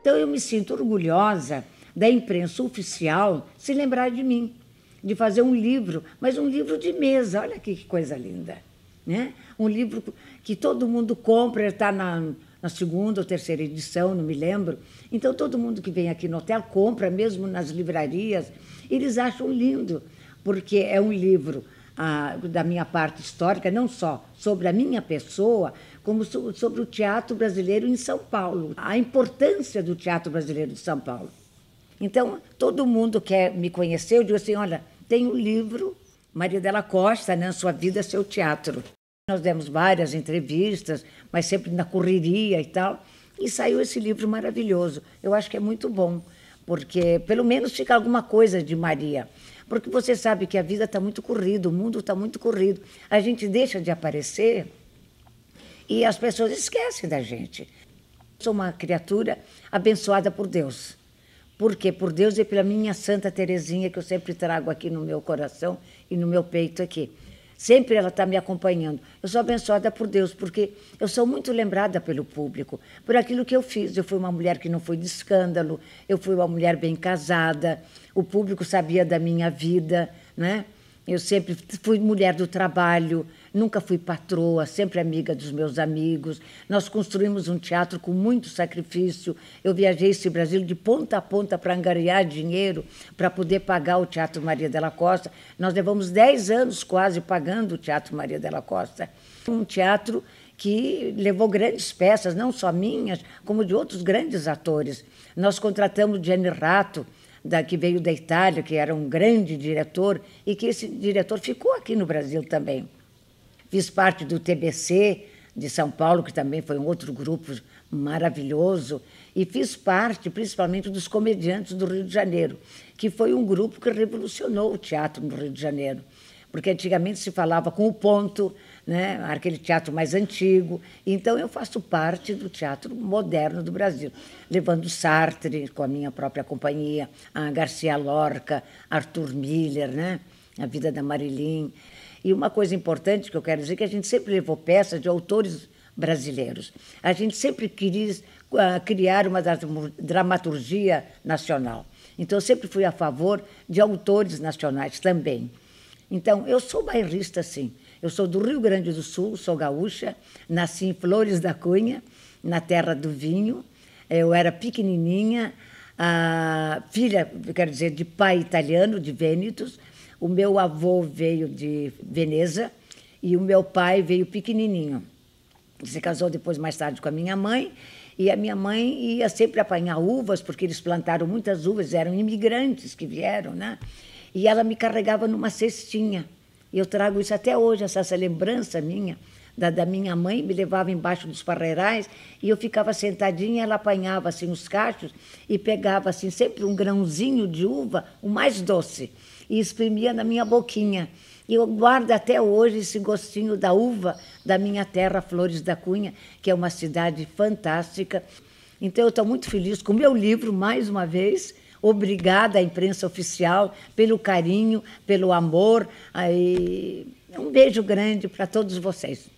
Então eu me sinto orgulhosa da imprensa oficial se lembrar de mim, de fazer um livro, mas um livro de mesa, olha que coisa linda. Né? Um livro que todo mundo compra, está na, na segunda ou terceira edição, não me lembro. Então todo mundo que vem aqui no hotel compra, mesmo nas livrarias, eles acham lindo, porque é um livro a, da minha parte histórica, não só sobre a minha pessoa, como so, sobre o teatro brasileiro em São Paulo, a importância do teatro brasileiro de São Paulo. Então, todo mundo quer me conhecer, eu digo assim: olha, tem o um livro Maria Costa, né? Sua Vida, Seu Teatro. Nós demos várias entrevistas, mas sempre na correria e tal. E saiu esse livro maravilhoso. Eu acho que é muito bom porque pelo menos fica alguma coisa de Maria. Porque você sabe que a vida está muito corrida, o mundo está muito corrido. A gente deixa de aparecer e as pessoas esquecem da gente. Sou uma criatura abençoada por Deus. Por quê? Por Deus e pela minha Santa Terezinha, que eu sempre trago aqui no meu coração e no meu peito aqui. Sempre ela está me acompanhando. Eu sou abençoada por Deus, porque eu sou muito lembrada pelo público, por aquilo que eu fiz. Eu fui uma mulher que não foi de escândalo, eu fui uma mulher bem casada, o público sabia da minha vida, né? Eu sempre fui mulher do trabalho, Nunca fui patroa, sempre amiga dos meus amigos. Nós construímos um teatro com muito sacrifício. Eu viajei esse Brasil de ponta a ponta para angariar dinheiro para poder pagar o Teatro Maria Della Costa. Nós levamos 10 anos quase pagando o Teatro Maria Della Costa. Um teatro que levou grandes peças, não só minhas, como de outros grandes atores. Nós contratamos Gianni Rato, da, que veio da Itália, que era um grande diretor, e que esse diretor ficou aqui no Brasil também fiz parte do TBC de São Paulo, que também foi um outro grupo maravilhoso, e fiz parte principalmente dos comediantes do Rio de Janeiro, que foi um grupo que revolucionou o teatro no Rio de Janeiro. Porque antigamente se falava com o ponto, né? aquele teatro mais antigo. Então, eu faço parte do teatro moderno do Brasil, levando Sartre com a minha própria companhia, a Garcia Lorca, Arthur Miller, né? a vida da Marilyn. E uma coisa importante que eu quero dizer é que a gente sempre levou peças de autores brasileiros. A gente sempre quis uh, criar uma dramaturgia nacional. Então, eu sempre fui a favor de autores nacionais também. Então, eu sou bairrista, sim. Eu sou do Rio Grande do Sul, sou gaúcha, nasci em Flores da Cunha, na terra do vinho. Eu era pequenininha, ah, filha, quero dizer, de pai italiano, de Vênetos, o meu avô veio de Veneza e o meu pai veio pequenininho. Se casou depois, mais tarde, com a minha mãe. E a minha mãe ia sempre apanhar uvas, porque eles plantaram muitas uvas, eram imigrantes que vieram, né? E ela me carregava numa cestinha. E eu trago isso até hoje, essa, essa lembrança minha da, da minha mãe, me levava embaixo dos parreirais e eu ficava sentadinha, ela apanhava assim os cachos e pegava assim sempre um grãozinho de uva, o mais doce, e exprimia na minha boquinha. E eu guardo até hoje esse gostinho da uva da minha terra, Flores da Cunha, que é uma cidade fantástica. Então, eu estou muito feliz com o meu livro, mais uma vez. Obrigada à imprensa oficial pelo carinho, pelo amor. Aí, um beijo grande para todos vocês.